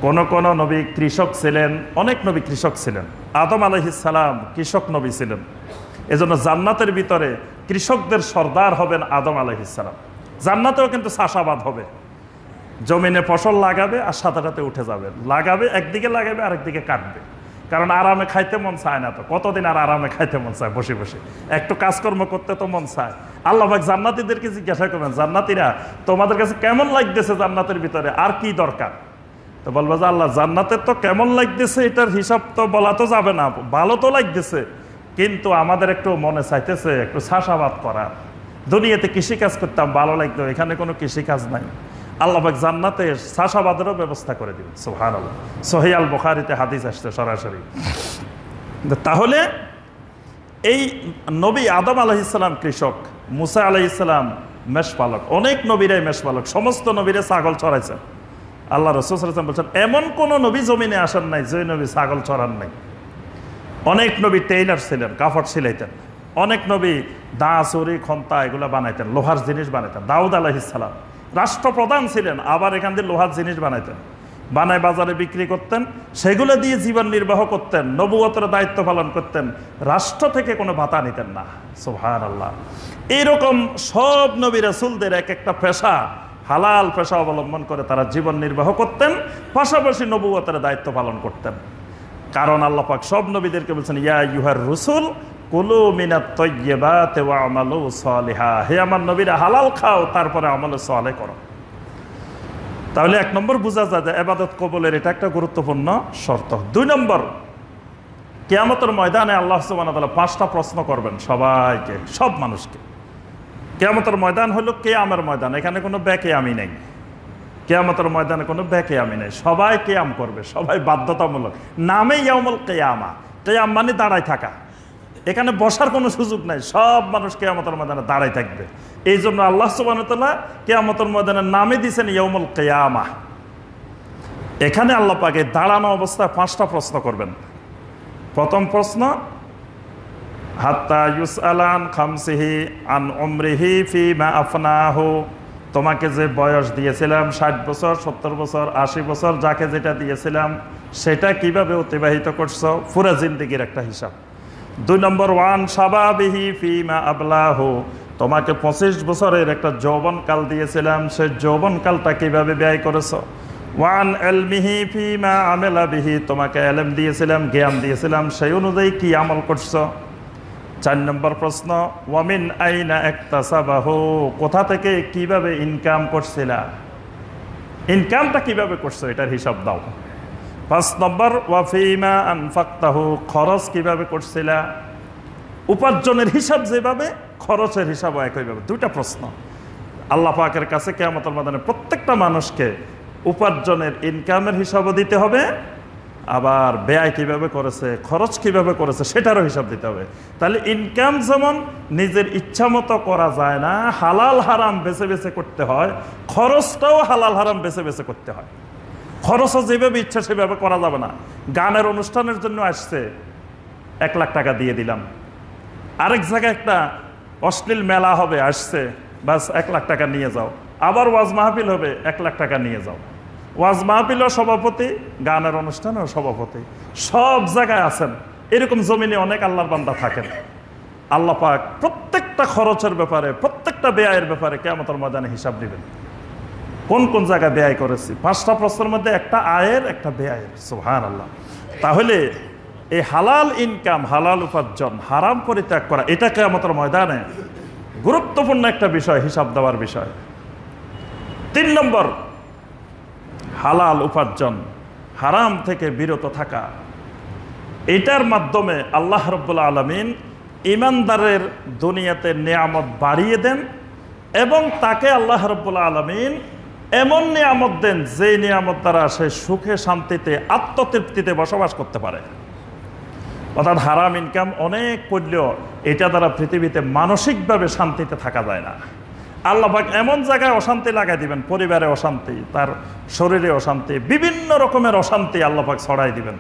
কোন কোন নবী কৃষক ছিলেন অনেক নবী কৃষক ছিলেন আদম আলহিসাল্লাম কৃষক নবী ছিলেন এজন্য জান্নাতের ভিতরে কৃষকদের সর্দার হবেন আদম আলহিসাল্লাম জান্নাতেও কিন্তু চাষাবাদ হবে জমিনে ফসল লাগাবে আর সাথে উঠে যাবে লাগাবে একদিকে লাগাবে আরেকদিকে কাটবে কারণ আরামে খাইতে মন চায় না তো কতদিন আর আরামে খাইতে মন চায় বসে বসে একটু কাজকর্ম করতে তো মন চায় আল্লাহবাক জান্নাতিদেরকে জিজ্ঞাসা করবেন জান্নাতিরা তোমাদের কাছে কেমন লাগতেছে জান্নাতের ভিতরে আর কি দরকার তো বলবো যে আল্লাহ জান্নাতের তো কেমন লাগতেছে এটার হিসাব তো বলা তো যাবে না ভালো তো লাগতেছে কিন্তু আমাদের একটু মনে চাইতেছে একটু চাষাবাদ করা দুনিয়াতে কৃষিকাজ করতাম ভালো লাগতো এখানে কোনো কৃষিকাজ নাই আল্লাহবাক জান্নাতে চাষাবাদেরও ব্যবস্থা করে দিবেন সোহান আল্লাহ সোহিয়াল বখারিতে হাদিস আসছে সরাসরি তাহলে এই নবী আদম আলহিসাম কৃষক মুসা আলহিসাম মেষপালক অনেক নবীরাই মেষপালক সমস্ত নবীরে ছাগল চড়াইছেন আল্লাহ রসুলাম বলছেন এমন কোন নবী জমিনে আসার নাই যে নবী ছাগল চড়ান নাই অনেক নবী টেইলার ছিলেন কাপড় সিলাইতেন অনেক নবী দা চুরি খন্তা এগুলো বানাইতেন লোহার জিনিস বানাইতেন দাউদ আলাহিসাল্লাম রাষ্ট্রপ্রধান ছিলেন আবার এখান দিয়ে লোহার জিনিস বানাইতেন বানায় বাজারে বিক্রি করতেন সেগুলো দিয়ে জীবন নির্বাহ করতেন নবুয়তের দায়িত্ব পালন করতেন রাষ্ট্র থেকে কোনো ভাতা নিতেন না সোহান আল্লাহ এইরকম সব নবী রাসুলদের এক একটা পেশা হালাল পেশা অবলম্বন করে তারা জীবন নির্বাহ করতেন পাশাপাশি নবুয়তের দায়িত্ব পালন করতেন কারণ আল্লাপাক সব নবীদেরকে বলছেন ইয়া ইউহার রসুল কুলু মিনা তৈবাতে আমালু হা হে আমার নবীরা হালাল খাও তারপরে আমল সলে করো তাহলে এক নম্বর বোঝা যায় যে এবাদত কবলের এটা একটা গুরুত্বপূর্ণ শর্ত দুই নম্বর কেয়ামতের ময়দানে আল্লাহ সুবান পাঁচটা প্রশ্ন করবেন সবাইকে সব মানুষকে কেয়ামতের ময়দান হলো কেয়ামের ময়দান এখানে কোনো ব্যাকে আমি নেই কেয়ামতের ময়দানে কোনো ব্যাকে আমি নেই সবাই কেয়াম করবে সবাই বাধ্যতামূলক নামে ইয়ামল কেয়ামা কেয়াম মানে দাঁড়ায় থাকা এখানে বসার কোনো সুযোগ নাই সব মানুষ কেয়ামতের ময়দানে দাঁড়ায় থাকবে এই জন্য আল্লাহ সুবাহতাল্লাহ কেয়ামতের ময়দানের নামে দিয়েছেন ইয়ামল কেয়ামা এখানে আল্লাহ পাকে দাঁড়ানো অবস্থায় পাঁচটা প্রশ্ন করবেন প্রথম প্রশ্ন হাত্তা ইউস খামসিহি আন ফি মা তোমাকে যে বয়স দিয়েছিলাম ষাট বছর সত্তর বছর আশি বছর যাকে যেটা দিয়েছিলাম সেটা কিভাবে অতিবাহিত করছো পুরা জিন্দিগির একটা হিসাব দুই নম্বর ওয়ান সাবাবিহি ফি মা আবলাহ তোমাকে পঁচিশ বছরের একটা যৌবনকাল দিয়েছিলাম যৌবন যৌবনকালটা কীভাবে ব্যয় করেছ ওয়ান এলমিহি ফি মা আমেলা বিহি তোমাকে এলেম দিয়েছিলাম জ্ঞান দিয়েছিলাম সেই অনুযায়ী কি আমল করছো চার নম্বর প্রশ্ন ওয়ামিন আইনা একতাসাবাহ কোথা থেকে কিভাবে ইনকাম করছিলা ইনকামটা কিভাবে করছো এটার হিসাব দাও পাঁচ নম্বর ওয়াফিমা আনফাক্তাহ খরচ কিভাবে করছিলা উপার্জনের হিসাব যেভাবে খরচের হিসাবও একইভাবে দুইটা প্রশ্ন আল্লাহ পাকের কাছে কেয়ামতের মাদানে প্রত্যেকটা মানুষকে উপার্জনের ইনকামের হিসাবও দিতে হবে আবার ব্যয় কিভাবে করেছে খরচ কিভাবে করেছে সেটারও হিসাব দিতে হবে তাহলে ইনকাম যেমন নিজের ইচ্ছা মতো করা যায় না হালাল হারাম বেছে বেছে করতে হয় খরচটাও হালাল হারাম বেছে বেছে করতে হয় খরচও যেভাবে ইচ্ছা সেভাবে করা যাবে না গানের অনুষ্ঠানের জন্য আসছে এক লাখ টাকা দিয়ে দিলাম আরেক জায়গায় একটা অশ্লীল মেলা হবে আসছে বাস এক লাখ টাকা নিয়ে যাও আবার ওয়াজ মাহফিল হবে এক লাখ টাকা নিয়ে যাও ওয়াজ মাহফিলও সভাপতি গানের অনুষ্ঠানেও সভাপতি সব জায়গায় আছেন এরকম জমিনে অনেক আল্লাহর বান্দা থাকেন আল্লাহ পাক প্রত্যেকটা খরচের ব্যাপারে প্রত্যেকটা ব্যয়ের ব্যাপারে কেমতর ময়দানে হিসাব দিবেন কোন কোন জায়গায় ব্যয় করেছি পাঁচটা প্রশ্নের মধ্যে একটা আয়ের একটা ব্যয়ের সোহান আল্লাহ তাহলে এই হালাল ইনকাম হালাল উপার্জন হারাম পরিত্যাগ করা এটা কেমতর ময়দানে গুরুত্বপূর্ণ একটা বিষয় হিসাব দেওয়ার বিষয় তিন নম্বর হালাল উপার্জন হারাম থেকে বিরত থাকা এটার মাধ্যমে আল্লাহ রব্বুল্লা আলমিন ইমানদারের দুনিয়াতে নিয়ামত বাড়িয়ে দেন এবং তাকে আল্লাহ রব্বুল্লা আলমিন এমন নিয়ামত দেন যে নিয়ামত দ্বারা সে সুখে শান্তিতে আত্মতৃপ্তিতে বসবাস করতে পারে অর্থাৎ হারাম ইনকাম অনেক পড়লেও এটা দ্বারা পৃথিবীতে মানসিকভাবে শান্তিতে থাকা যায় না আল্লাহাক এমন জায়গায় অশান্তি লাগাই দিবেন পরিবারে অশান্তি তার শরীরে অশান্তি বিভিন্ন রকমের অশান্তি আল্লাহাক ছড়াই দিবেন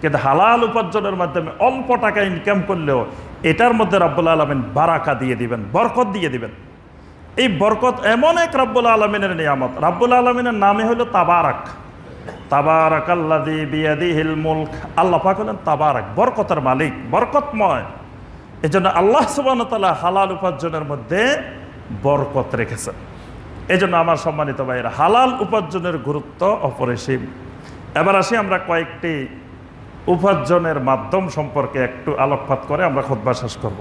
কিন্তু হালাল উপার্জনের মাধ্যমে অল্প টাকা ইনকাম করলেও এটার মধ্যে রাব্বুল আলমিন বারাকা দিয়ে দিবেন বরকত দিয়ে দিবেন এই বরকত এমন এক রাব্বুল আলমিনের নিয়ামত রাব্বুল আলমিনের নামে হলো তাবারাক তাবারাক আল্লাদি বিয়াদি হিল মুল্ক হলেন তাবারাক বরকতের মালিক বরকতময় এই জন্য আল্লাহ সুবান হালাল উপার্জনের মধ্যে বরকত রেখেছেন এজন্য আমার সম্মানিত ভাইয়েরা হালাল উপার্জনের গুরুত্ব অপরিসীম এবার আসি আমরা কয়েকটি উপার্জনের মাধ্যম সম্পর্কে একটু আলোকপাত করে আমরা খোদবা শেষ করব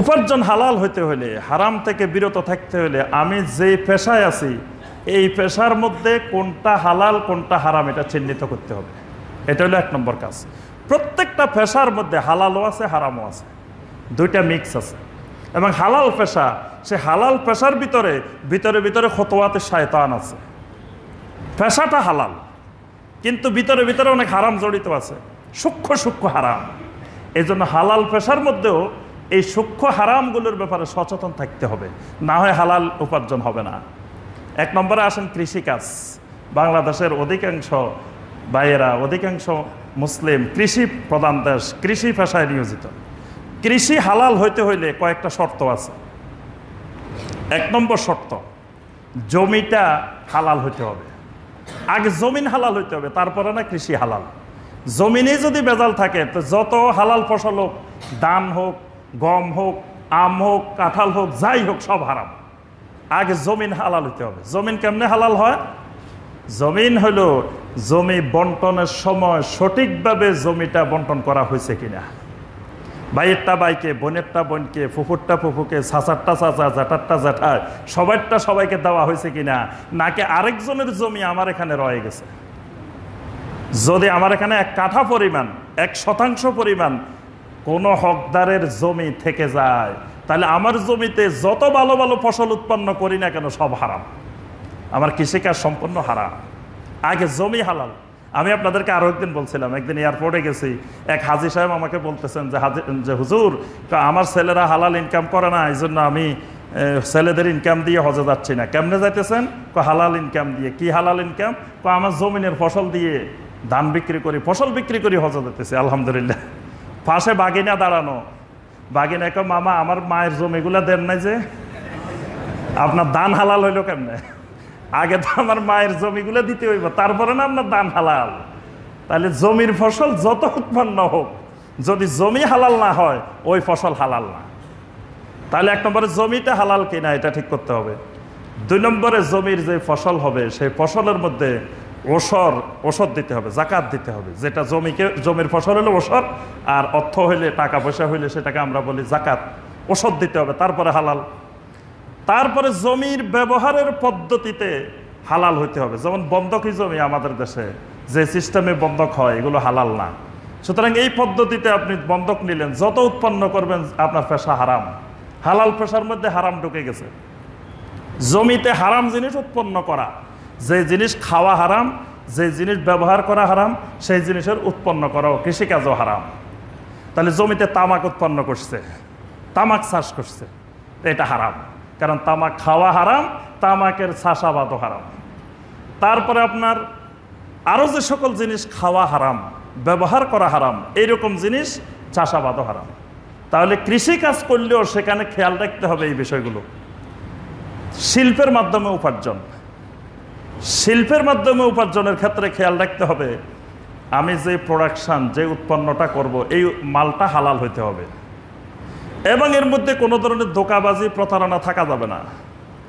উপার্জন হালাল হইতে হলে হারাম থেকে বিরত থাকতে হলে আমি যে পেশায় আছি এই পেশার মধ্যে কোনটা হালাল কোনটা হারাম এটা চিহ্নিত করতে হবে এটা হলো এক নম্বর কাজ প্রত্যেকটা পেশার মধ্যে হালালও আছে হারামও আছে দুইটা মিক্স আছে এবং হালাল পেশা সে হালাল পেশার ভিতরে ভিতরে ভিতরে খতোয়াতে শায়তান আছে পেশাটা হালাল কিন্তু ভিতরে ভিতরে অনেক হারাম জড়িত আছে সূক্ষ্ম সূক্ষ্ম হারাম এই জন্য হালাল পেশার মধ্যেও এই সূক্ষ্ম হারামগুলোর ব্যাপারে সচেতন থাকতে হবে না হয় হালাল উপার্জন হবে না এক নম্বরে আসেন কৃষিকাজ বাংলাদেশের অধিকাংশ বাইরা অধিকাংশ মুসলিম কৃষি প্রধান দেশ কৃষি পেশায় নিয়োজিত কৃষি হালাল হইতে হইলে কয়েকটা শর্ত আছে এক নম্বর শর্ত জমিটা হালাল হইতে হবে আগে জমিন হালাল হইতে হবে তারপরে না কৃষি হালাল জমিনে যদি বেজাল থাকে তো যত হালাল ফসল হোক ধান হোক গম হোক আম হোক কাঁঠাল হোক যাই হোক সব হারাম আগে জমিন হালাল হইতে হবে জমিন কেমনে হালাল হয় জমিন হলো জমি বন্টনের সময় সঠিকভাবে জমিটা বন্টন করা হয়েছে কিনা ভাইয়েরটা ভাইকে বোনেরটা বোনকে ফুফুরটা ফুফুকে সাঁচারটা চাচা জাটারটা জ্যাঠা সবারটা সবাইকে দেওয়া হয়েছে কিনা নাকি আরেকজনের জমি আমার এখানে রয়ে গেছে যদি আমার এখানে এক কাঠা পরিমাণ এক শতাংশ পরিমাণ কোনো হকদারের জমি থেকে যায় তাহলে আমার জমিতে যত ভালো ভালো ফসল উৎপন্ন করি না কেন সব হারাম আমার কৃষিকাজ সম্পূর্ণ হারাম আগে জমি হালাল আমি আপনাদেরকে আরও একদিন বলছিলাম একদিন এয়ারপোর্টে গেছি এক হাজি সাহেব আমাকে বলতেছেন যে হাজি যে হুজুর আমার ছেলেরা হালাল ইনকাম করে না এই জন্য আমি ছেলেদের ইনকাম দিয়ে হজে যাচ্ছি না কেমনে যাইতেছেন ক হালাল ইনকাম দিয়ে কি হালাল ইনকাম ক আমার জমিনের ফসল দিয়ে ধান বিক্রি করি ফসল বিক্রি করি হজে যেতেছি আলহামদুলিল্লাহ পাশে বাগিনা দাঁড়ানো বাগিনা মামা আমার মায়ের জমিগুলা দেন নাই যে আপনার দান হালাল হইলো কেমনে আগে তো আমার মায়ের জমিগুলো দিতে হইব তারপরে না আপনার দান হালাল তাহলে জমির ফসল যত উৎপন্ন হোক যদি জমি হালাল না হয় ওই ফসল হালাল না তাহলে এক নম্বরে জমিটা হালাল কিনা এটা ঠিক করতে হবে দুই নম্বরে জমির যে ফসল হবে সেই ফসলের মধ্যে ওষর ওষুধ দিতে হবে জাকাত দিতে হবে যেটা জমিকে জমির ফসল হলে ওষর আর অর্থ হইলে টাকা পয়সা হইলে সেটাকে আমরা বলি জাকাত ওষুধ দিতে হবে তারপরে হালাল তারপরে জমির ব্যবহারের পদ্ধতিতে হালাল হইতে হবে যেমন বন্ধকই জমি আমাদের দেশে যে সিস্টেমে বন্ধক হয় এগুলো হালাল না সুতরাং এই পদ্ধতিতে আপনি বন্ধক নিলেন যত উৎপন্ন করবেন আপনার পেশা হারাম হালাল পেশার মধ্যে হারাম ঢুকে গেছে জমিতে হারাম জিনিস উৎপন্ন করা যে জিনিস খাওয়া হারাম যে জিনিস ব্যবহার করা হারাম সেই জিনিসের উৎপন্ন করাও কৃষিকাজও হারাম তাহলে জমিতে তামাক উৎপন্ন করছে তামাক চাষ করছে এটা হারাম কারণ তামাক খাওয়া হারাম তামাকের ছাসাবাদও হারাম তারপরে আপনার আরও যে সকল জিনিস খাওয়া হারাম ব্যবহার করা হারাম এইরকম জিনিস চাষাবাদও হারাম তাহলে কৃষিকাজ করলেও সেখানে খেয়াল রাখতে হবে এই বিষয়গুলো শিল্পের মাধ্যমে উপার্জন শিল্পের মাধ্যমে উপার্জনের ক্ষেত্রে খেয়াল রাখতে হবে আমি যে প্রোডাকশান যে উৎপন্নটা করব এই মালটা হালাল হইতে হবে এবং এর মধ্যে কোনো ধরনের ধোকাবাজি প্রতারণা থাকা যাবে না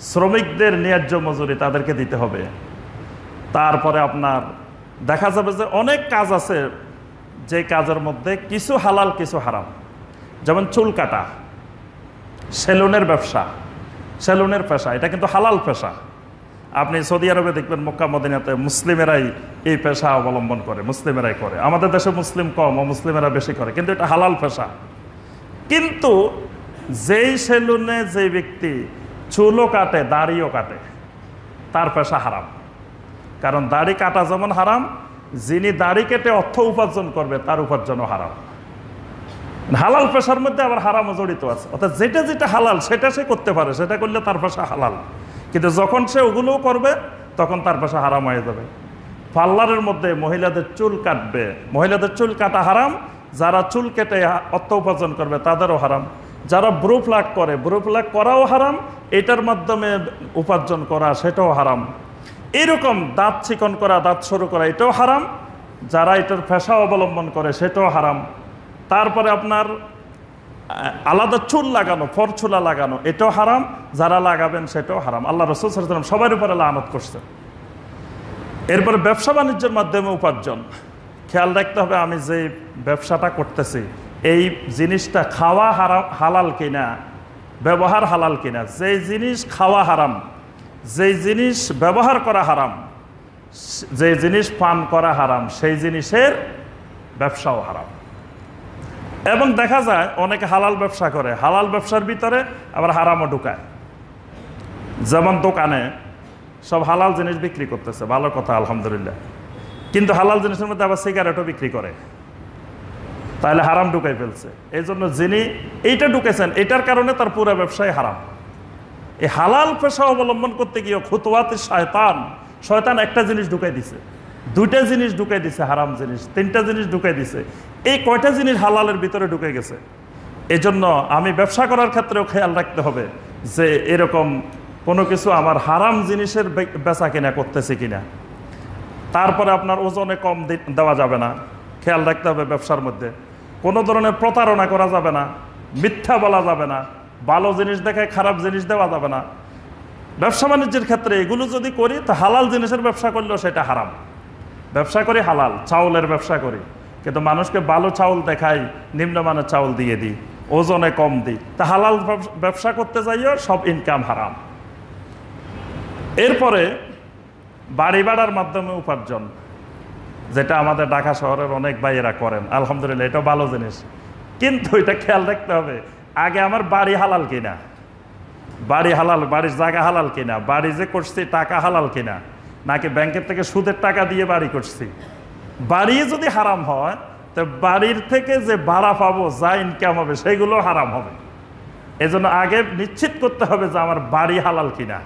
শ্রমিকদের ন্যায্য মজুরি তাদেরকে দিতে হবে তারপরে আপনার দেখা যাবে যে অনেক কাজ আছে যে কাজের মধ্যে কিছু হালাল কিছু হারাম যেমন চুল কাটা সেলুনের ব্যবসা সেলুনের পেশা এটা কিন্তু হালাল পেশা আপনি সৌদি আরবে দেখবেন মক্কা মদিনাতে মুসলিমেরাই এই পেশা অবলম্বন করে মুসলিমেরাই করে আমাদের দেশে মুসলিম কম ও মুসলিমেরা বেশি করে কিন্তু এটা হালাল পেশা কিন্তু যেই সেলুনে যে ব্যক্তি চুলও কাটে দাড়িও কাটে তার পেশা হারাম কারণ দাড়ি কাটা যেমন হারাম যিনি দাড়ি কেটে অর্থ উপার্জন করবে তার উপার্জনও হারাম হালাল পেশার মধ্যে আবার হারামও জড়িত আছে অর্থাৎ যেটা যেটা হালাল সেটা সে করতে পারে সেটা করলে তার পেশা হালাল কিন্তু যখন সে ওগুলোও করবে তখন তার পেশা হারাম হয়ে যাবে পার্লারের মধ্যে মহিলাদের চুল কাটবে মহিলাদের চুল কাটা হারাম যারা চুল কেটে অর্থ উপার্জন করবে তাদেরও হারাম যারা ব্রু লাগ করে ব্রু লাগ করাও হারাম এটার মাধ্যমে উপার্জন করা সেটাও হারাম এরকম দাঁত চিকন করা দাঁত শুরু করা এটাও হারাম যারা এটার ফ্যাশা অবলম্বন করে সেটাও হারাম তারপরে আপনার আলাদা চুল লাগানো ফর চুলা লাগানো এটাও হারাম যারা লাগাবেন সেটাও হারাম আল্লাহ রসুল সবার উপরে লানত করছে এরপরে ব্যবসা বাণিজ্যের মাধ্যমে উপার্জন খেয়াল রাখতে হবে আমি যে ব্যবসাটা করতেছি এই জিনিসটা খাওয়া হারাম হালাল কিনা ব্যবহার হালাল কিনা যেই জিনিস খাওয়া হারাম যেই জিনিস ব্যবহার করা হারাম যে জিনিস পান করা হারাম সেই জিনিসের ব্যবসাও হারাম এবং দেখা যায় অনেকে হালাল ব্যবসা করে হালাল ব্যবসার ভিতরে আবার হারামও ঢুকায় যেমন দোকানে সব হালাল জিনিস বিক্রি করতেছে ভালো কথা আলহামদুলিল্লাহ কিন্তু হালাল জিনিসের মধ্যে আবার সিগারেটও বিক্রি করে তাহলে হারাম ঢুকাই ফেলছে এই জন্য যিনি এইটা ঢুকেছেন এটার কারণে তার পুরো ব্যবসায় হারাম এই হালাল পেশা অবলম্বন করতে গিয়ে খুতুয়াতে শয়তান শয়তান একটা জিনিস ঢুকাই দিছে দুইটা জিনিস ঢুকাই দিছে হারাম জিনিস তিনটা জিনিস ঢুকাই দিছে এই কয়টা জিনিস হালালের ভিতরে ঢুকে গেছে এজন্য আমি ব্যবসা করার ক্ষেত্রেও খেয়াল রাখতে হবে যে এরকম কোনো কিছু আমার হারাম জিনিসের বেচা কিনা করতেছে কিনা তারপরে আপনার ওজনে কম দেওয়া যাবে না খেয়াল রাখতে হবে ব্যবসার মধ্যে কোনো ধরনের প্রতারণা করা যাবে না মিথ্যা বলা যাবে না ভালো জিনিস দেখে খারাপ জিনিস দেওয়া যাবে না ব্যবসা বাণিজ্যের ক্ষেত্রে এগুলো যদি করি তো হালাল জিনিসের ব্যবসা করলেও সেটা হারাম ব্যবসা করি হালাল চাউলের ব্যবসা করি কিন্তু মানুষকে ভালো চাউল দেখাই নিম্নমানের চাউল দিয়ে দিই ওজনে কম দিই তা হালাল ব্যবসা করতে যাইও সব ইনকাম হারাম এরপরে বাড়ি ভাড়ার মাধ্যমে উপার্জন যেটা আমাদের ঢাকা শহরের অনেক ভাইয়েরা করেন আলহামদুলিল্লাহ এটা ভালো জিনিস কিন্তু এটা খেয়াল রাখতে হবে আগে আমার বাড়ি হালাল কিনা বাড়ি হালাল বাড়ির জায়গা হালাল কিনা বাড়ি যে করছি টাকা হালাল কিনা নাকি ব্যাংকের থেকে সুদের টাকা দিয়ে বাড়ি করছি বাড়ি যদি হারাম হয় তো বাড়ির থেকে যে ভাড়া পাবো যা ইনকাম হবে সেগুলো হারাম হবে এজন্য আগে নিশ্চিত করতে হবে যে আমার বাড়ি হালাল কিনা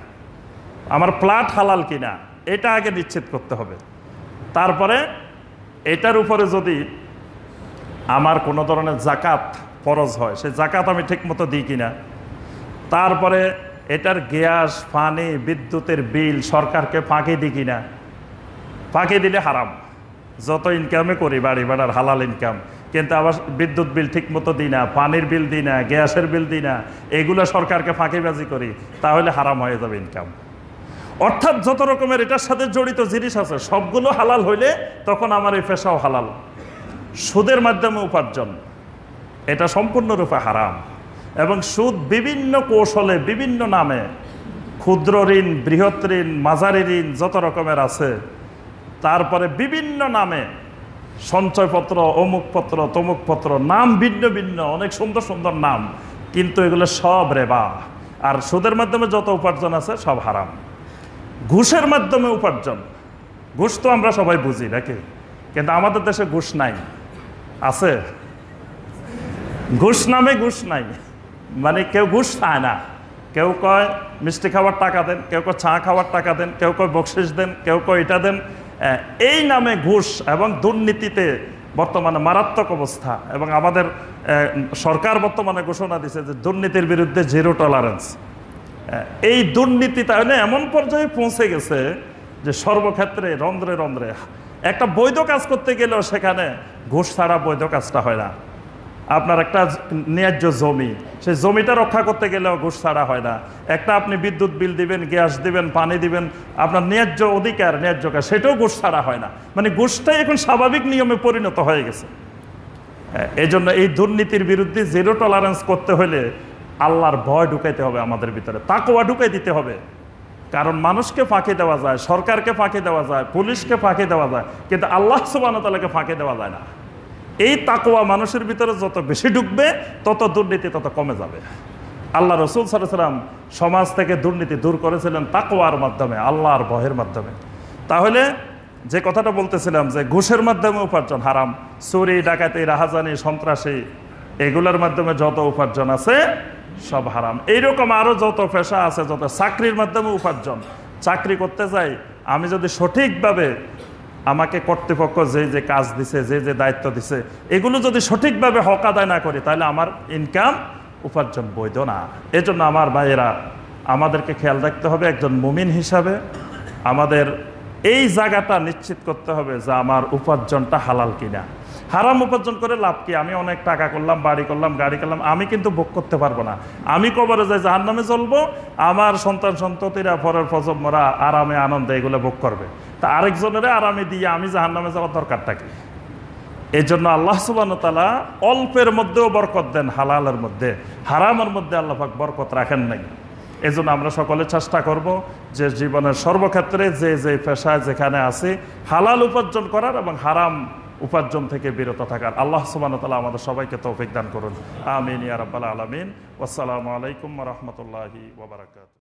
আমার প্লাট হালাল কিনা এটা আগে নিশ্চিত করতে হবে তারপরে এটার উপরে যদি আমার কোনো ধরনের জাকাত ফরজ হয় সে জাকাত আমি ঠিকমতো দিই কিনা তারপরে এটার গ্যাস পানি বিদ্যুতের বিল সরকারকে ফাঁকি দিই কিনা ফাঁকি দিলে হারাম যত ইনকামে করি বাড়ি ভাড়ার হালাল ইনকাম কিন্তু আবার বিদ্যুৎ বিল ঠিকমতো দিই না পানির বিল দিই না গ্যাসের বিল দিই না এগুলো সরকারকে ফাঁকিবাজি করি তাহলে হারাম হয়ে যাবে ইনকাম অর্থাৎ যত রকমের এটার সাথে জড়িত জিনিস আছে সবগুলো হালাল হইলে তখন আমার এই পেশাও হালাল সুদের মাধ্যমে উপার্জন এটা সম্পূর্ণরূপে হারাম এবং সুদ বিভিন্ন কৌশলে বিভিন্ন নামে ক্ষুদ্র ঋণ বৃহৎ ঋণ মাঝারি ঋণ যত রকমের আছে তারপরে বিভিন্ন নামে সঞ্চয়পত্র অমুকপত্র তমুকপত্র নাম ভিন্ন ভিন্ন অনেক সুন্দর সুন্দর নাম কিন্তু এগুলো সব রেবা আর সুদের মাধ্যমে যত উপার্জন আছে সব হারাম ঘুষের মাধ্যমে উপার্জন ঘুষ তো আমরা সবাই বুঝি নাকি কিন্তু আমাদের দেশে ঘুষ নাই আছে ঘুষ নামে ঘুষ নাই মানে কেউ ঘুষ খায় না কেউ কয় মিষ্টি খাওয়ার টাকা দেন কেউ কয় চা খাওয়ার টাকা দেন কেউ কয় বকশিস দেন কেউ কয় এটা দেন এই নামে ঘুষ এবং দুর্নীতিতে বর্তমানে মারাত্মক অবস্থা এবং আমাদের সরকার বর্তমানে ঘোষণা দিছে যে দুর্নীতির বিরুদ্ধে জিরো টলারেন্স এই দুর্নীতি তাহলে এমন পর্যায়ে পৌঁছে গেছে যে সর্বক্ষেত্রে রন্ধ্রে রন্ধ্রে একটা বৈধ কাজ করতে গেলেও সেখানে ঘুষ ছাড়া বৈধ কাজটা হয় না আপনার একটা ন্যায্য জমি সেই জমিটা রক্ষা করতে গেলেও ঘুষ ছাড়া হয় না একটা আপনি বিদ্যুৎ বিল দিবেন গ্যাস দিবেন পানি দিবেন আপনার ন্যায্য অধিকার ন্যায্য কাজ সেটাও ঘুষ ছাড়া হয় না মানে ঘুষটাই এখন স্বাভাবিক নিয়মে পরিণত হয়ে গেছে এই জন্য এই দুর্নীতির বিরুদ্ধে জিরো টলারেন্স করতে হলে আল্লাহর ভয় ঢুকাইতে হবে আমাদের ভিতরে তাকোয়া ঢুকাই দিতে হবে কারণ মানুষকে ফাঁকি দেওয়া যায় সরকারকে ফাঁকি দেওয়া যায় পুলিশকে ফাঁকি দেওয়া যায় কিন্তু আল্লাহ সুবাহতালাকে ফাঁকি দেওয়া যায় না এই তাকোয়া মানুষের ভিতরে যত বেশি ঢুকবে তত দুর্নীতি তত কমে যাবে আল্লাহ রসুল সাল্লাম সমাজ থেকে দুর্নীতি দূর করেছিলেন তাকোয়ার মাধ্যমে আল্লাহর ভয়ের মাধ্যমে তাহলে যে কথাটা বলতেছিলাম যে ঘুষের মাধ্যমে উপার্জন হারাম চুরি ডাকাতি রাহাজানি সন্ত্রাসী এগুলোর মাধ্যমে যত উপার্জন আছে সব হারাম এইরকম আরও যত পেশা আছে যত চাকরির মাধ্যমে উপার্জন চাকরি করতে চাই আমি যদি সঠিকভাবে আমাকে কর্তৃপক্ষ যে যে কাজ দিছে যে যে দায়িত্ব দিছে এগুলো যদি সঠিকভাবে হক আদায় না করি তাহলে আমার ইনকাম উপার্জন বৈধ না এজন্য আমার ভাইয়েরা আমাদেরকে খেয়াল রাখতে হবে একজন মুমিন হিসাবে আমাদের এই জায়গাটা নিশ্চিত করতে হবে যে আমার উপার্জনটা হালাল কিনা হারাম উপার্জন করে লাভ কি আমি অনেক টাকা করলাম বাড়ি করলাম গাড়ি করলাম আমি কিন্তু ভোগ করতে পারবো না আমি কবরে যাই জাহার নামে চলবো আমার সন্তান সন্ততিরা পরের প্রজন্মরা আরামে আনন্দে এগুলো ভোগ করবে তা আরেকজনের আরামে দিয়ে আমি যাহার নামে যাওয়ার দরকার থাকে এই জন্য আল্লাহ তালা অল্পের মধ্যেও বরকত দেন হালালের মধ্যে হারামের মধ্যে আল্লাহ বরকত রাখেন নাই এজন্য আমরা সকলে চেষ্টা করব যে জীবনের সর্বক্ষেত্রে যে যে পেশায় যেখানে আছি হালাল উপার্জন করার এবং হারাম উপার্জন থেকে বিরত থাকার আল্লাহ সুবাহতালা আমাদের সবাইকে তৌফিক দান করুন আমিন ইয়ারাবাল আলমিন আসসালামু আলাইকুম রহমতুল্লাহি